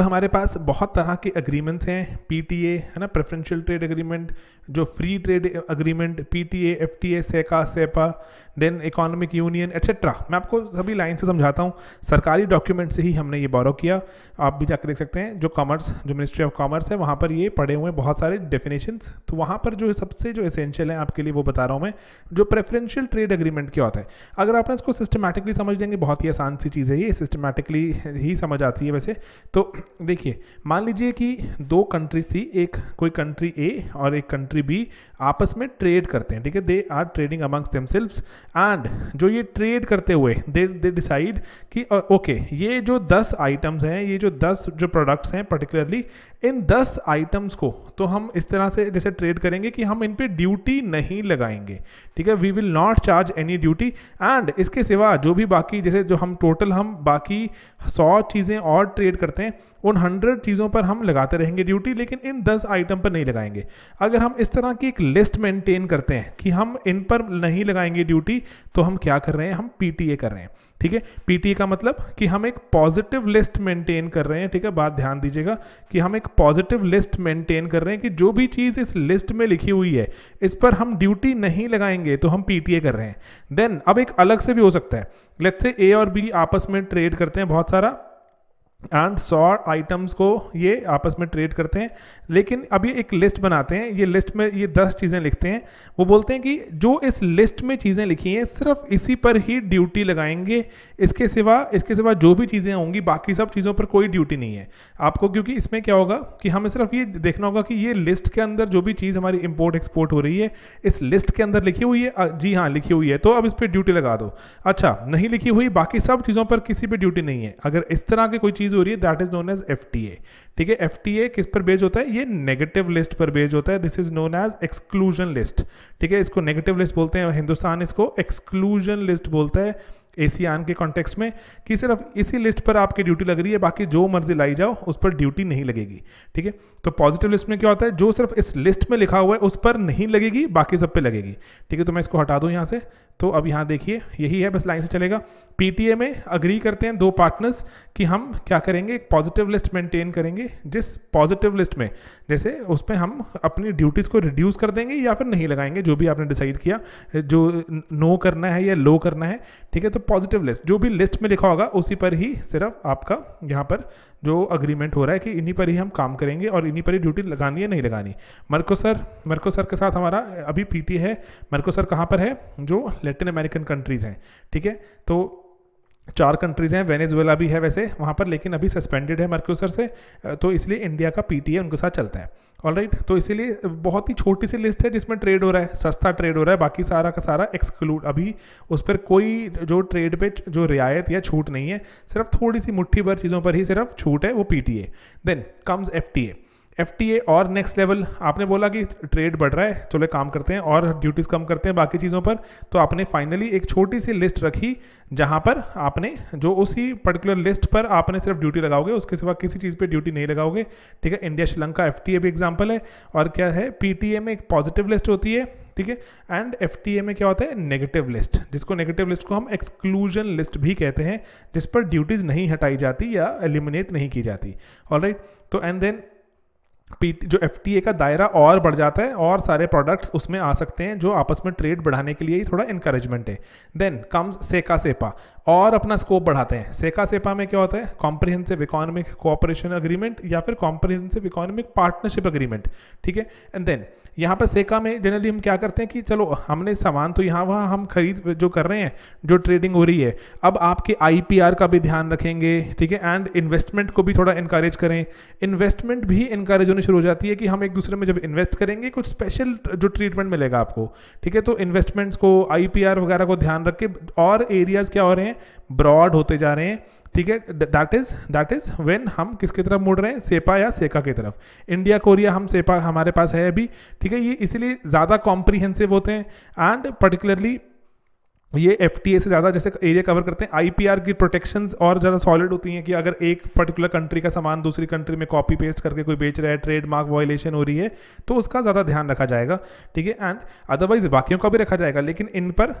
तो हमारे पास बहुत तरह के अग्रीमेंट्स हैं पीटीए है ना प्रेफरेंशियल ट्रेड अग्रीमेंट जो free trade agreement PTA A CECA CEPA then economic union etcetera मैं आपको सभी लाइन से समझाता हूँ सरकारी डॉक्यूमेंट से ही हमने ये बोरो किया आप भी जाकर देख सकते हैं जो कॉमर्स जो मिनिस्ट्री ऑफ कॉमर्स है वहाँ पर ये पड़े हुए बहुत सारे डेफिनेशन तो वहाँ पर जो सबसे जो इसेंशियल है आपके लिए वो बता रहा हूँ मैं जो प्रेफरेंशियल ट्रेड अग्रीमेंट क्या होता है अगर आपने इसको सिस्टमैटिकली समझ लेंगे बहुत ही आसान सी चीज़ है ये सिस्टमैटिकली ही समझ आती है वैसे तो देखिए मान लीजिए कि दो कंट्रीज थी एक कोई कंट्री ए और एक कंट्री बी आपस में ट्रेड करते हैं ठीक है they are trading amongst themselves and जो ये ट्रेड करते हुए दे दे डिसाइड कि ओके uh, ये जो 10 आइटम्स हैं ये जो 10 जो प्रोडक्ट्स हैं पर्टिकुलरली इन 10 आइटम्स को तो हम इस तरह से जैसे ट्रेड करेंगे कि हम इन पर ड्यूटी नहीं लगाएंगे ठीक है we will not charge any duty and इसके सिवा जो भी बाकी जैसे जो हम टोटल हम बाकी सौ चीज़ें और ट्रेड करते हैं उन हंड्रेड चीज़ों पर हम लगाते रहेंगे ड्यूटी लेकिन इन दस आइटम पर नहीं लगाएंगे अगर हम इस तरह की एक लिस्ट मेंटेन करते हैं कि हम इन पर नहीं लगाएंगे ड्यूटी तो हम क्या कर रहे हैं हम पीटीए कर रहे हैं ठीक है पीटीए का मतलब कि हम एक पॉजिटिव लिस्ट मेंटेन कर रहे हैं ठीक है बात ध्यान दीजिएगा कि हम एक पॉजिटिव लिस्ट मेंटेन कर रहे हैं कि जो भी चीज़ इस लिस्ट में लिखी हुई है इस पर हम ड्यूटी नहीं लगाएंगे तो हम पीटीए कर रहे हैं देन अब एक अलग से भी हो सकता है लेट्स से ए और बी आपस में ट्रेड करते हैं बहुत सारा एंड सौ आइटम्स को ये आपस में ट्रेड करते हैं लेकिन अब ये एक लिस्ट बनाते हैं ये लिस्ट में ये दस चीज़ें लिखते हैं वो बोलते हैं कि जो इस लिस्ट में चीज़ें लिखी हैं सिर्फ इसी पर ही ड्यूटी लगाएंगे इसके सिवा इसके सिवा जो भी चीज़ें होंगी बाकी सब चीज़ों पर कोई ड्यूटी नहीं है आपको क्योंकि इसमें क्या होगा कि हमें सिर्फ ये देखना होगा कि ये लिस्ट के अंदर जो भी चीज़ हमारी इम्पोर्ट एक्सपोर्ट हो रही है इस लिस्ट के अंदर लिखी हुई है जी हाँ लिखी हुई है तो अब इस पर ड्यूटी लगा दो अच्छा नहीं लिखी हुई बाकी सब चीज़ों पर किसी पर ड्यूटी नहीं है अगर इस तरह की कोई चीज़ चीज हो रही है that is known as F ठीक है एफ किस पर बेज होता है ये नेगेटिव लिस्ट पर बेज होता है this is known as exclusion list ठीक है इसको नेगेटिव लिस्ट बोलते हैं हिंदुस्तान इसको एक्सक्लूजन लिस्ट बोलता है आन के कॉन्टेक्स्ट में कि सिर्फ इसी लिस्ट पर आपकी ड्यूटी लग रही है बाकी जो मर्जी लाई जाओ उस पर ड्यूटी नहीं लगेगी ठीक है तो पॉजिटिव लिस्ट में क्या होता है जो सिर्फ इस लिस्ट में लिखा हुआ है उस पर नहीं लगेगी बाकी सब पे लगेगी ठीक है तो मैं इसको हटा दूँ यहाँ से तो अब यहाँ देखिए यही है बस लाइन से चलेगा पी में अग्री करते हैं दो पार्टनर्स कि हम क्या करेंगे एक पॉजिटिव लिस्ट मेंटेन करेंगे जिस पॉजिटिव लिस्ट में जैसे उस पर हम अपनी ड्यूटीज़ को रिड्यूस कर देंगे या फिर नहीं लगाएंगे जो भी आपने डिसाइड किया जो नो करना है या लो करना है ठीक है तो पॉजिटिव तो लिस्ट जो भी लिस्ट में लिखा होगा उसी पर ही सिर्फ आपका यहाँ पर जो अग्रीमेंट हो रहा है कि इन्हीं पर ही हम काम करेंगे और इन्हीं पर ही ड्यूटी लगानी है नहीं लगानी मरको सर मरको सर के साथ हमारा अभी पीटी है मरको सर कहाँ पर है जो लेटिन अमेरिकन कंट्रीज़ हैं ठीक है तो चार कंट्रीज़ हैं वेनेजुएला भी है वैसे वहाँ पर लेकिन अभी सस्पेंडेड है मरकोसर से तो इसलिए इंडिया का पीटीए उनके साथ चलता है ऑल राइट right? तो इसीलिए बहुत ही छोटी सी लिस्ट है जिसमें ट्रेड हो रहा है सस्ता ट्रेड हो रहा है बाकी सारा का सारा एक्सक्लूड अभी उस पर कोई जो ट्रेड पे जो रियायत या छूट नहीं है सिर्फ थोड़ी सी मुट्ठी भर चीज़ों पर ही सिर्फ छूट है वो A then comes A F और नेक्स्ट लेवल आपने बोला कि ट्रेड बढ़ रहा है चलो काम करते हैं और ड्यूटीज़ कम करते हैं बाकी चीज़ों पर तो आपने फाइनली एक छोटी सी लिस्ट रखी जहाँ पर आपने जो उसी पर्टिकुलर लिस्ट पर आपने सिर्फ ड्यूटी लगाओगे उसके सिवा किसी चीज़ पर ड्यूटी नहीं लगाओगे ठीक है इंडिया श्रीलंका एफ भी एग्जाम्पल है और क्या है पी में एक पॉजिटिव लिस्ट होती है ठीक है एंड एफ में क्या होता है नेगेटिव लिस्ट जिसको नेगेटिव लिस्ट को हम एक्सक्लूजन लिस्ट भी कहते हैं जिस पर ड्यूटीज़ नहीं हटाई जाती या एलिमिनेट नहीं की जाती ऑल तो एंड देन पी जो एफ का दायरा और बढ़ जाता है और सारे प्रोडक्ट्स उसमें आ सकते हैं जो आपस में ट्रेड बढ़ाने के लिए ही थोड़ा इंकरेजमेंट है देन कम्स सेका सेपा और अपना स्कोप बढ़ाते हैं सेका सेपा में क्या होता है कॉम्प्रिहेंसिव इकोनॉमिक कोऑपरेशन अग्रीमेंट या फिर कॉम्प्रिहेंसिव इकोनॉमिक पार्टनरशिप अग्रीमेंट ठीक है एंड देन यहाँ पर सेका में जनरली हम क्या करते हैं कि चलो हमने सामान तो यहाँ वहाँ हम खरीद जो कर रहे हैं जो ट्रेडिंग हो रही है अब आपके आई का भी ध्यान रखेंगे ठीक है एंड इन्वेस्टमेंट को भी थोड़ा इंकरेज करें इन्वेस्टमेंट भी इंकरेज होनी शुरू हो जाती है कि हम एक दूसरे में जब इन्वेस्ट करेंगे कुछ स्पेशल जो ट्रीटमेंट मिलेगा आपको ठीक है तो इन्वेस्टमेंट्स को आई वगैरह को ध्यान रख के और एरियाज़ क्या हो रहे हैं ब्रॉड होते जा रहे हैं ठीक है that is that is when हम किसकी तरफ मुड़ रहे हैं सेपा या सेका की तरफ इंडिया कोरिया हम सेपा हमारे पास है अभी ठीक है ये इसीलिए ज़्यादा कॉम्प्रीहेंसिव होते हैं एंड पर्टिकुलरली ये एफ से ज़्यादा जैसे एरिया कवर करते हैं आर की प्रोटेक्शन और ज़्यादा सॉलिड होती हैं कि अगर एक पर्टिकुलर कंट्री का सामान दूसरी कंट्री में कॉपी पेस्ट करके कोई बेच रहा है ट्रेडमार्क वॉयलेशन हो रही है तो उसका ज़्यादा ध्यान रखा जाएगा ठीक है एंड अदरवाइज बाकियों का भी रखा जाएगा लेकिन इन पर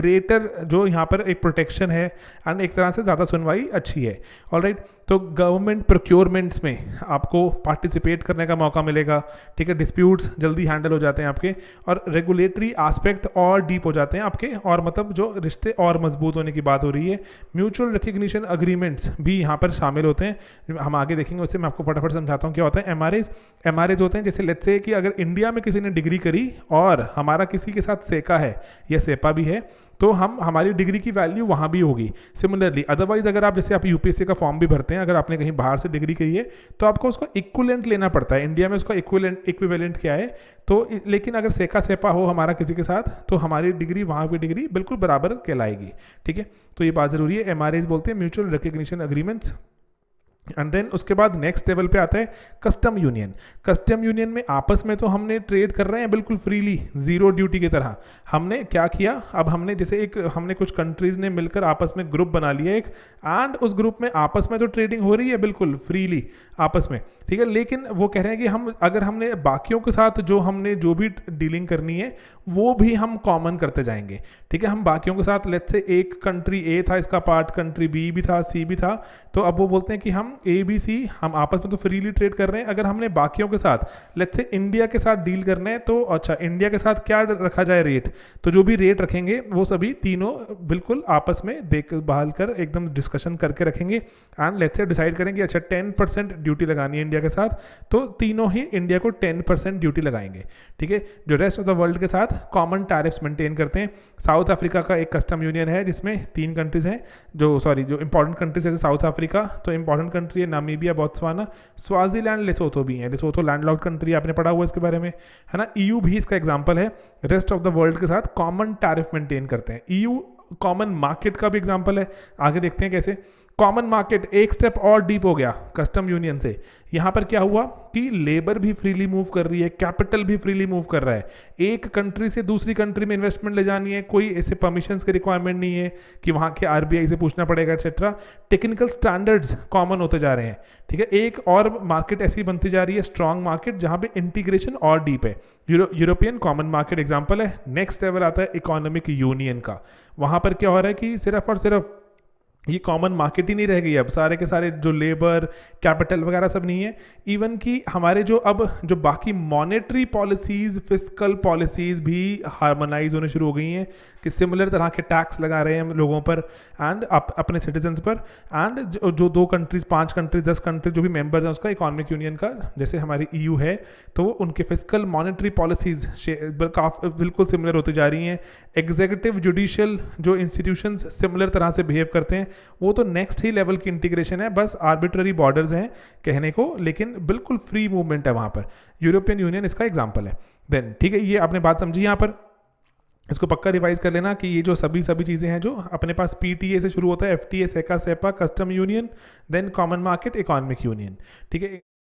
ग्रेटर जो यहाँ पर एक प्रोटेक्शन है एंड एक तरह से ज़्यादा सुनवाई अच्छी है ऑल राइट तो गवर्नमेंट प्रोक्योरमेंट्स में आपको पार्टिसिपेट करने का मौका मिलेगा ठीक है डिस्प्यूट्स जल्दी हैंडल हो जाते हैं आपके और रेगुलेटरी आस्पेक्ट और डीप हो जाते हैं आपके और मतलब जो रिश्ते और मजबूत होने की बात हो रही है म्यूचुअल रिकग्निशन अग्रीमेंट्स भी यहाँ पर शामिल होते हैं हम आगे देखेंगे उससे मैं आपको फटाफट समझाता हूँ क्या होता है एम आर होते हैं जैसे लेट्स से कि अगर इंडिया में किसी ने डिग्री करी और हमारा किसी के साथ सेका है या सेपा भी है तो हम हमारी डिग्री की वैल्यू वहाँ भी होगी सिमिलरली अदरवाइज अगर आप जैसे आप यूपीएससी का फॉर्म भी भरते हैं अगर आपने कहीं बाहर से डिग्री की है तो आपको उसको इक्वलेंट लेना पड़ता है इंडिया में उसका इक्वलेंट इक्विवेलेंट क्या है तो लेकिन अगर सेका सेपा हो हमारा किसी के साथ तो हमारी डिग्री वहाँ की डिग्री बिल्कुल बराबर कहलाएगी ठीक है तो ये बात ज़रूरी है एम बोलते हैं mutual recognition agreements and then उसके बाद नेक्स्ट लेवल पे आता है कस्टम यूनियन कस्टम यूनियन में आपस में तो हमने ट्रेड कर रहे हैं बिल्कुल फ्रीली जीरो ड्यूटी की तरह हमने क्या किया अब हमने जैसे एक हमने कुछ कंट्रीज़ ने मिलकर आपस में ग्रुप बना लिया एक एंड उस ग्रुप में आपस में तो ट्रेडिंग हो रही है बिल्कुल फ्रीली आपस में ठीक है लेकिन वो कह रहे हैं कि हम अगर हमने बाकियों के साथ जो हमने जो भी डीलिंग करनी है वो भी हम कॉमन करते जाएंगे ठीक है हम बाकियों के साथ लेट से एक कंट्री ए था इसका पार्ट कंट्री बी भी था सी भी था तो अब वो बोलते हैं कि हम ए बी सी हम आपस में तो फ्रीली ट्रेड कर रहे हैं अगर हमने बाकियों के साथ लेट्स से इंडिया के साथ डील करना है तो अच्छा इंडिया के साथ क्या रखा जाए रेट तो जो भी रेट रखेंगे वो सभी तीनों बिल्कुल आपस में देख बहाल कर एकदम डिस्कशन करके रखेंगे एंड लेट्स से डिसाइड करेंगे अच्छा टेन परसेंट ड्यूटी लगानी है इंडिया के साथ तो तीनों ही इंडिया को टेन परसेंट ड्यूटी लगाएंगे ठीक है जो रेस्ट ऑफ द वर्ल्ड के साथ कॉमन टैरिफ्स मेंटेन करते हैं साउथ अफ्रीका का एक कस्टम यूनियन है जिसमें तीन कंट्रीज हैं जो सॉरी जो इंपॉर्टेंट कंट्रीज है साउथ अफ्रीका तो इंपॉर्टेंट कंट्री है नामीबिया बोत्सवाना स्वाजीलैंड लेसोथो भी है लेसोथो लैंडलॉक कंट्री आपने पढ़ा हुआ इसके बारे में है ना ईयू e भी इसका एग्जाम्पल है रेस्ट ऑफ द वर्ल्ड के साथ कॉमन टैरिफ मेंटेन करते हैं ईयू कॉमन मार्केट का भी एग्जाम्पल है आगे देखते हैं कैसे कॉमन मार्केट एक स्टेप और डीप हो गया कस्टम यूनियन से यहाँ पर क्या हुआ कि लेबर भी फ्रीली मूव कर रही है कैपिटल भी फ्रीली मूव कर रहा है एक कंट्री से दूसरी कंट्री में इन्वेस्टमेंट ले जानी है कोई ऐसे परमिशन की रिक्वायरमेंट नहीं है कि वहाँ के आरबीआई से पूछना पड़ेगा एक्सेट्रा टेक्निकल स्टैंडर्ड्स कॉमन होते जा रहे हैं ठीक है एक और मार्केट ऐसी बनती जा रही है स्ट्रांग मार्केट जहाँ पर इंटीग्रेशन और डीप है यूरोपियन कॉमन मार्केट एग्जाम्पल है नेक्स्ट लेवल आता है इकोनॉमिक यूनियन का वहाँ पर क्या हो रहा है कि सिर्फ और सिर्फ ये कॉमन मार्केट ही नहीं रह गई अब सारे के सारे जो लेबर कैपिटल वगैरह सब नहीं है इवन कि हमारे जो अब जो बाकी मॉनेटरी पॉलिसीज़ फिस्कल पॉलिसीज़ भी हार्मोनाइज होने शुरू हो गई हैं कि सिमिलर तरह के टैक्स लगा रहे हैं हम लोगों पर एंड अप, अपने सिटीजन्स पर एंड जो, जो दो कंट्रीज़ पांच कंट्रीज दस कंट्री जो भी मेंबर्स हैं उसका इकोनॉमिक यूनियन का जैसे हमारी ई e है तो उनके फिस्कल मॉनिटरी पॉलिसीज़ बिल्कुल सिमिलर होती जा रही हैं एग्जीक्यूटिव जुडिशल जो इंस्टीट्यूशन सिमिलर तरह से बिहेव करते हैं वो तो नेक्स्ट ही लेवल की इंटीग्रेशन है बस आर्बिट्ररी बॉर्डर्स हैं कहने को लेकिन बिल्कुल फ्री मूवमेंट है वहां पर यूरोपियन यूनियन इसका एग्जाम्पल है देन ठीक है ये आपने बात समझी यहाँ पर इसको पक्का रिवाइज कर लेना कि ये जो सभी सभी चीज़ें हैं जो अपने पास पीटीए से शुरू होता है FTA T CEPA custom union then common market economic union ठीक है